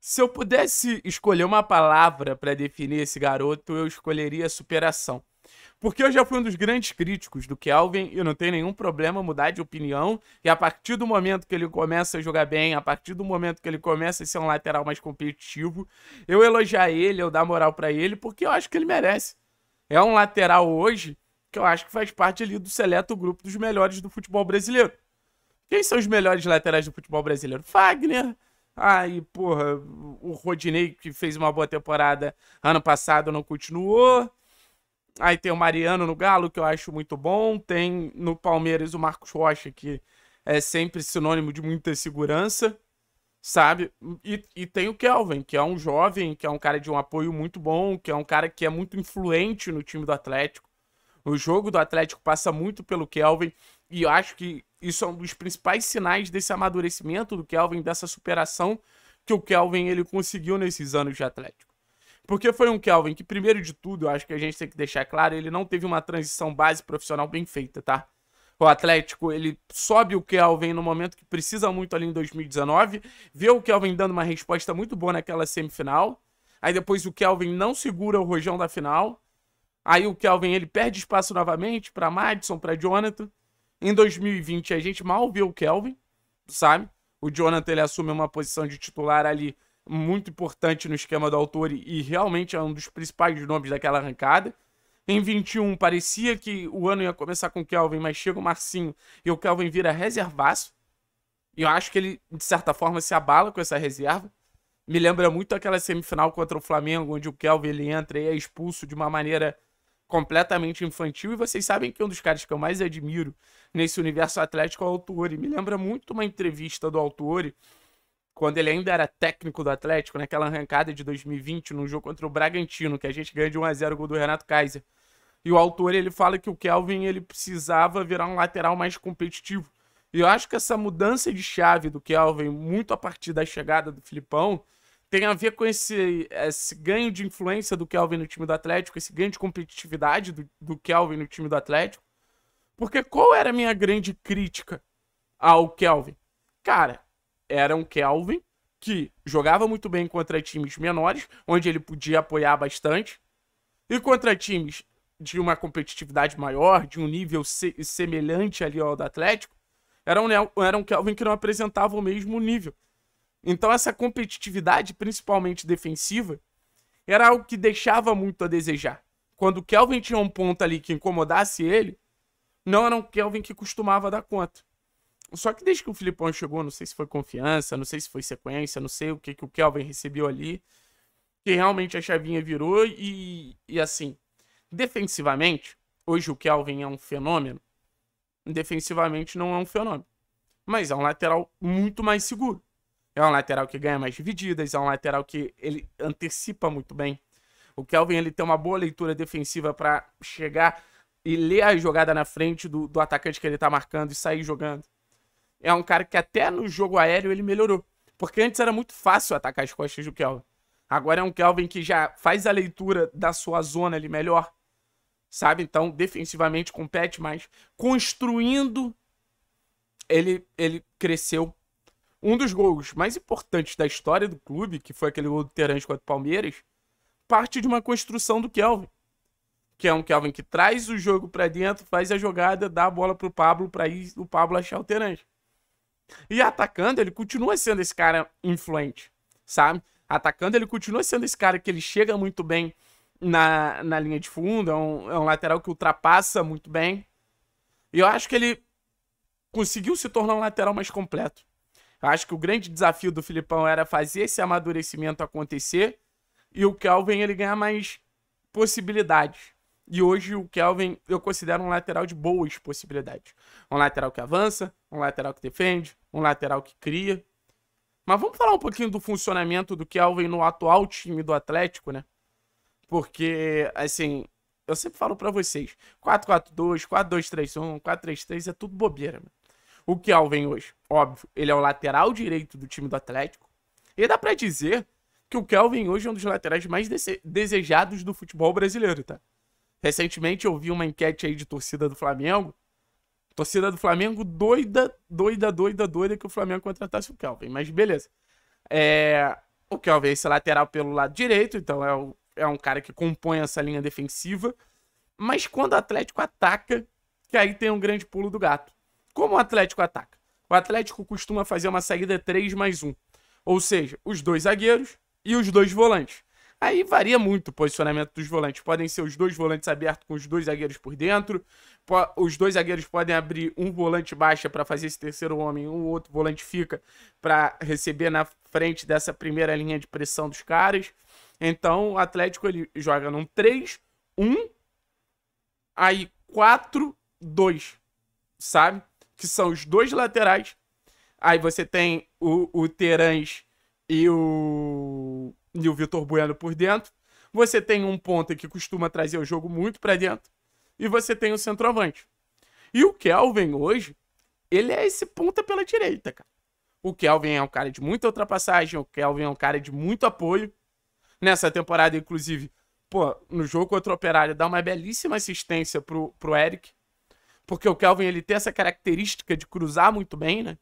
Se eu pudesse escolher uma palavra para definir esse garoto, eu escolheria superação. Porque eu já fui um dos grandes críticos do Kelvin e não tenho nenhum problema mudar de opinião. E a partir do momento que ele começa a jogar bem, a partir do momento que ele começa a ser um lateral mais competitivo, eu elogiar ele, eu dar moral para ele, porque eu acho que ele merece. É um lateral hoje que eu acho que faz parte ali do seleto grupo dos melhores do futebol brasileiro. Quem são os melhores laterais do futebol brasileiro? Fagner, Aí, porra, o Rodinei, que fez uma boa temporada ano passado, não continuou. Aí tem o Mariano no Galo, que eu acho muito bom. Tem no Palmeiras o Marcos Rocha, que é sempre sinônimo de muita segurança, sabe? E, e tem o Kelvin, que é um jovem, que é um cara de um apoio muito bom, que é um cara que é muito influente no time do Atlético. O jogo do Atlético passa muito pelo Kelvin. E eu acho que isso é um dos principais sinais desse amadurecimento do Kelvin, dessa superação que o Kelvin ele conseguiu nesses anos de Atlético. Porque foi um Kelvin que, primeiro de tudo, eu acho que a gente tem que deixar claro, ele não teve uma transição base profissional bem feita, tá? o Atlético, ele sobe o Kelvin no momento que precisa muito ali em 2019, vê o Kelvin dando uma resposta muito boa naquela semifinal, aí depois o Kelvin não segura o rojão da final, aí o Kelvin ele perde espaço novamente para Madison, para Jonathan, em 2020, a gente mal viu o Kelvin, sabe? O Jonathan ele assume uma posição de titular ali muito importante no esquema do autor e realmente é um dos principais nomes daquela arrancada. Em 21, parecia que o ano ia começar com o Kelvin, mas chega o Marcinho e o Kelvin vira reservaço. E eu acho que ele, de certa forma, se abala com essa reserva. Me lembra muito aquela semifinal contra o Flamengo, onde o Kelvin ele entra e é expulso de uma maneira completamente infantil. E vocês sabem que um dos caras que eu mais admiro nesse universo atlético é o Autori. Me lembra muito uma entrevista do Autori, quando ele ainda era técnico do Atlético, naquela arrancada de 2020, num jogo contra o Bragantino, que a gente ganha de 1x0 o gol do Renato Kaiser. E o autor ele fala que o Kelvin ele precisava virar um lateral mais competitivo. E eu acho que essa mudança de chave do Kelvin, muito a partir da chegada do Filipão, tem a ver com esse, esse ganho de influência do Kelvin no time do Atlético, esse ganho de competitividade do, do Kelvin no time do Atlético. Porque qual era a minha grande crítica ao Kelvin? Cara, era um Kelvin que jogava muito bem contra times menores, onde ele podia apoiar bastante, e contra times de uma competitividade maior, de um nível se semelhante ali ao do Atlético, era um, era um Kelvin que não apresentava o mesmo nível. Então essa competitividade, principalmente defensiva, era algo que deixava muito a desejar. Quando o Kelvin tinha um ponto ali que incomodasse ele, não era um Kelvin que costumava dar conta. Só que desde que o Filipão chegou, não sei se foi confiança, não sei se foi sequência, não sei o que, que o Kelvin recebeu ali, que realmente a chavinha virou e, e assim, defensivamente, hoje o Kelvin é um fenômeno, defensivamente não é um fenômeno, mas é um lateral muito mais seguro. É um lateral que ganha mais divididas, é um lateral que ele antecipa muito bem. O Kelvin ele tem uma boa leitura defensiva para chegar e ler a jogada na frente do, do atacante que ele está marcando e sair jogando. É um cara que até no jogo aéreo ele melhorou. Porque antes era muito fácil atacar as costas do Kelvin. Agora é um Kelvin que já faz a leitura da sua zona ali melhor. Sabe? Então, defensivamente compete mais. Construindo, ele, ele cresceu um dos gols mais importantes da história do clube, que foi aquele gol do Terãs contra o Palmeiras, parte de uma construção do Kelvin. Que é um Kelvin que traz o jogo para dentro, faz a jogada, dá a bola pro Pablo para ir o Pablo achar o Terãs. E atacando, ele continua sendo esse cara influente, sabe? Atacando, ele continua sendo esse cara que ele chega muito bem na, na linha de fundo, é um, é um lateral que ultrapassa muito bem. E eu acho que ele conseguiu se tornar um lateral mais completo eu acho que o grande desafio do Filipão era fazer esse amadurecimento acontecer e o Kelvin ele ganhar mais possibilidades. E hoje o Kelvin eu considero um lateral de boas possibilidades. Um lateral que avança, um lateral que defende, um lateral que cria. Mas vamos falar um pouquinho do funcionamento do Kelvin no atual time do Atlético, né? Porque, assim, eu sempre falo para vocês, 4-4-2, 4-2-3-1, 4-3-3 é tudo bobeira, mano o Kelvin hoje, óbvio, ele é o lateral direito do time do Atlético. E dá para dizer que o Kelvin hoje é um dos laterais mais desejados do futebol brasileiro, tá? Recentemente eu vi uma enquete aí de torcida do Flamengo. Torcida do Flamengo doida, doida, doida, doida que o Flamengo contratasse o Kelvin. Mas beleza. É... O Kelvin é esse lateral pelo lado direito, então é, o... é um cara que compõe essa linha defensiva. Mas quando o Atlético ataca, que aí tem um grande pulo do gato. Como o Atlético ataca? O Atlético costuma fazer uma saída 3 mais 1. Ou seja, os dois zagueiros e os dois volantes. Aí varia muito o posicionamento dos volantes. Podem ser os dois volantes abertos com os dois zagueiros por dentro. Os dois zagueiros podem abrir um volante baixa para fazer esse terceiro homem, um outro volante fica para receber na frente dessa primeira linha de pressão dos caras. Então, o Atlético ele joga num 3, 1, aí 4, 2, sabe? que são os dois laterais. Aí você tem o, o Terans e o, e o Vitor Bueno por dentro. Você tem um ponta que costuma trazer o jogo muito para dentro. E você tem o centroavante. E o Kelvin hoje, ele é esse ponta pela direita, cara. O Kelvin é um cara de muita ultrapassagem, o Kelvin é um cara de muito apoio. Nessa temporada, inclusive, pô, no jogo contra o Operário, dá uma belíssima assistência pro, pro Eric porque o Kelvin ele tem essa característica de cruzar muito bem, né?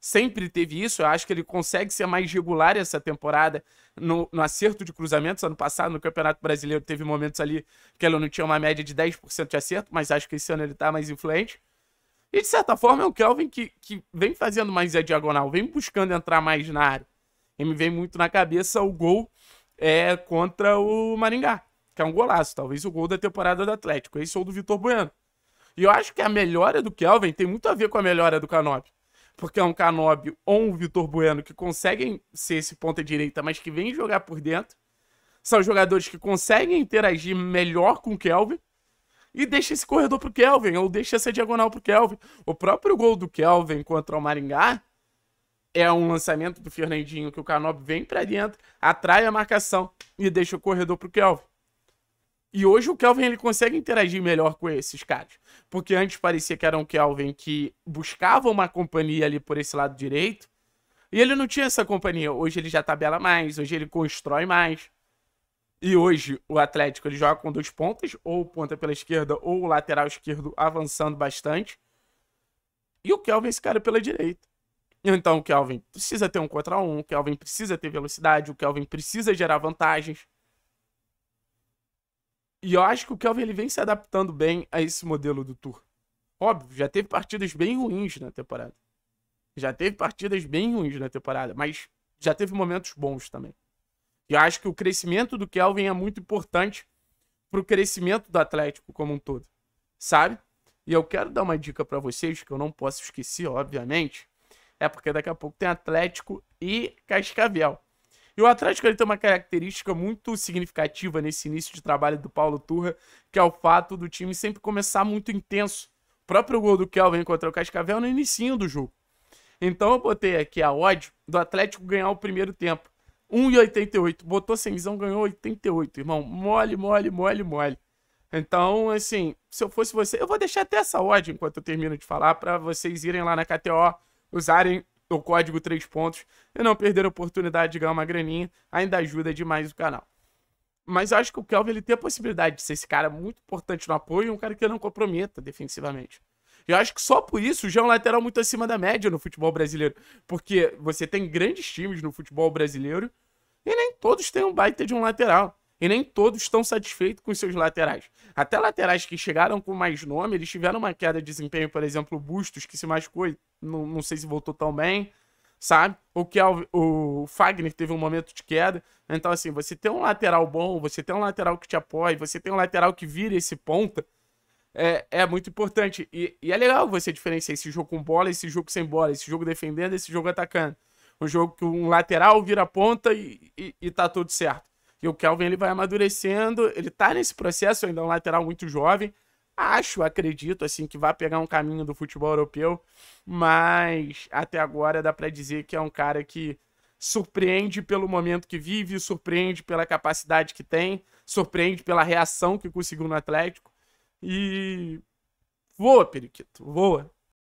Sempre teve isso, eu acho que ele consegue ser mais regular essa temporada no, no acerto de cruzamentos. Ano passado, no Campeonato Brasileiro, teve momentos ali que ele não tinha uma média de 10% de acerto, mas acho que esse ano ele está mais influente. E, de certa forma, é um Kelvin que, que vem fazendo mais a diagonal, vem buscando entrar mais na área. E me vem muito na cabeça o gol é, contra o Maringá, que é um golaço, talvez o gol da temporada do Atlético. Esse ou do Vitor Bueno. E eu acho que a melhora do Kelvin tem muito a ver com a melhora do Canop. Porque é um Canop ou um Vitor Bueno que conseguem ser esse ponta direita, mas que vem jogar por dentro. São jogadores que conseguem interagir melhor com o Kelvin e deixa esse corredor pro Kelvin, ou deixa essa diagonal pro Kelvin. O próprio gol do Kelvin contra o Maringá é um lançamento do Fernandinho que o Canop vem para dentro, atrai a marcação e deixa o corredor pro Kelvin. E hoje o Kelvin ele consegue interagir melhor com esses caras. Porque antes parecia que era um Kelvin que buscava uma companhia ali por esse lado direito. E ele não tinha essa companhia. Hoje ele já tabela mais, hoje ele constrói mais. E hoje o Atlético ele joga com dois pontas, ou ponta pela esquerda, ou o lateral esquerdo avançando bastante. E o Kelvin é esse cara pela direita. Então o Kelvin precisa ter um contra um, o Kelvin precisa ter velocidade, o Kelvin precisa gerar vantagens. E eu acho que o Kelvin ele vem se adaptando bem a esse modelo do Tour. Óbvio, já teve partidas bem ruins na temporada. Já teve partidas bem ruins na temporada, mas já teve momentos bons também. E eu acho que o crescimento do Kelvin é muito importante para o crescimento do Atlético como um todo, sabe? E eu quero dar uma dica para vocês que eu não posso esquecer, obviamente. É porque daqui a pouco tem Atlético e Cascavel. E o Atlético ele tem uma característica muito significativa nesse início de trabalho do Paulo Turra, que é o fato do time sempre começar muito intenso. O próprio gol do Kelvin contra o Cascavel no início do jogo. Então eu botei aqui a ódio do Atlético ganhar o primeiro tempo. 1,88. Botou sem visão, ganhou 88, irmão. Mole, mole, mole, mole. Então, assim, se eu fosse você, eu vou deixar até essa odd enquanto eu termino de falar para vocês irem lá na KTO, usarem o código 3 pontos e não perder a oportunidade de ganhar uma graninha, ainda ajuda demais o canal. Mas eu acho que o Kelvin ele tem a possibilidade de ser esse cara muito importante no apoio e um cara que não comprometa defensivamente. Eu acho que só por isso já é um lateral muito acima da média no futebol brasileiro. Porque você tem grandes times no futebol brasileiro e nem todos têm um baita de um lateral e nem todos estão satisfeitos com seus laterais. Até laterais que chegaram com mais nome, eles tiveram uma queda de desempenho, por exemplo, Bustos, que se machucou e não, não sei se voltou tão bem, sabe? O que o Fagner teve um momento de queda. Então, assim, você tem um lateral bom, você tem um lateral que te apoia, você tem um lateral que vira esse ponta, é, é, muito importante. E, e, é legal você diferenciar esse jogo com bola, esse jogo sem bola, esse jogo defendendo, esse jogo atacando. Um jogo que um lateral vira ponta e, e, e tá tudo certo. E o Kelvin ele vai amadurecendo, ele tá nesse processo, ainda é um lateral muito jovem. Acho, acredito, assim, que vai pegar um caminho do futebol europeu, mas até agora dá para dizer que é um cara que surpreende pelo momento que vive, surpreende pela capacidade que tem, surpreende pela reação que conseguiu no Atlético. E voa, Periquito, voa.